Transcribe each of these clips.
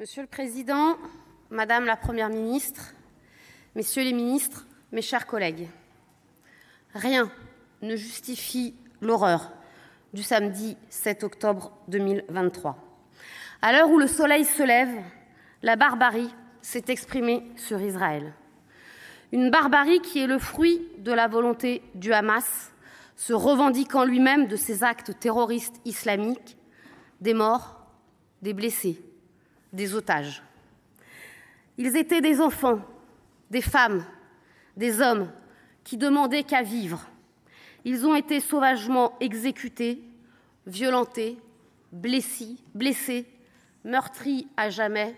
Monsieur le Président, Madame la Première ministre, Messieurs les ministres, mes chers collègues, rien ne justifie l'horreur du samedi 7 octobre 2023. À l'heure où le soleil se lève, la barbarie s'est exprimée sur Israël. Une barbarie qui est le fruit de la volonté du Hamas, se revendiquant lui-même de ses actes terroristes islamiques, des morts, des blessés, des otages. Ils étaient des enfants, des femmes, des hommes qui demandaient qu'à vivre. Ils ont été sauvagement exécutés, violentés, blessés, blessés, meurtris à jamais,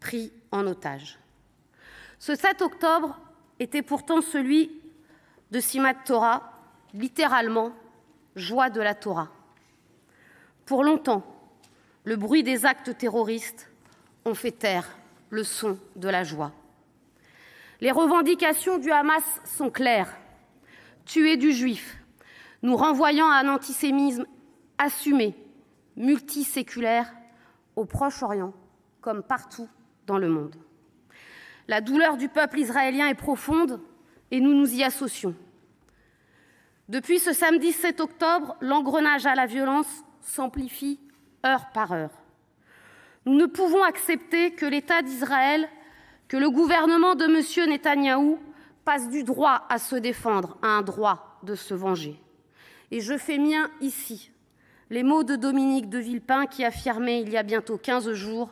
pris en otage. Ce 7 octobre était pourtant celui de Simat Torah, littéralement joie de la Torah. Pour longtemps, le bruit des actes terroristes ont fait taire le son de la joie. Les revendications du Hamas sont claires. Tuer du juif, nous renvoyant à un antisémitisme assumé, multiséculaire, au Proche-Orient, comme partout dans le monde. La douleur du peuple israélien est profonde et nous nous y associons. Depuis ce samedi 7 octobre, l'engrenage à la violence s'amplifie heure par heure. Nous ne pouvons accepter que l'État d'Israël, que le gouvernement de M. Netanyahou passe du droit à se défendre à un droit de se venger. Et je fais mien ici les mots de Dominique de Villepin qui affirmait il y a bientôt 15 jours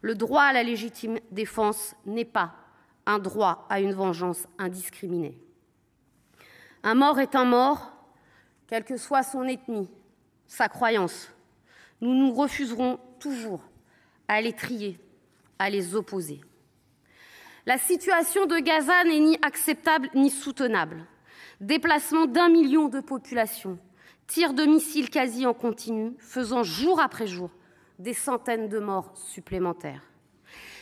Le droit à la légitime défense n'est pas un droit à une vengeance indiscriminée. Un mort est un mort, quelle que soit son ethnie, sa croyance. Nous nous refuserons toujours à les trier, à les opposer. La situation de Gaza n'est ni acceptable ni soutenable. Déplacement d'un million de populations, tirs de missiles quasi en continu, faisant jour après jour des centaines de morts supplémentaires.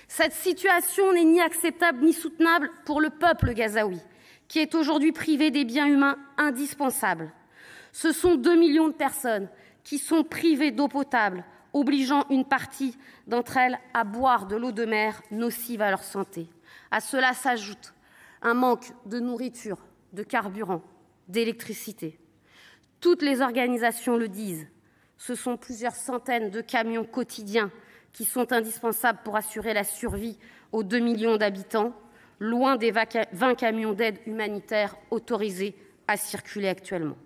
Cette situation n'est ni acceptable ni soutenable pour le peuple gazaoui, qui est aujourd'hui privé des biens humains indispensables. Ce sont deux millions de personnes qui sont privées d'eau potable, obligeant une partie d'entre elles à boire de l'eau de mer nocive à leur santé. À cela s'ajoute un manque de nourriture, de carburant, d'électricité. Toutes les organisations le disent, ce sont plusieurs centaines de camions quotidiens qui sont indispensables pour assurer la survie aux 2 millions d'habitants, loin des 20 camions d'aide humanitaire autorisés à circuler actuellement.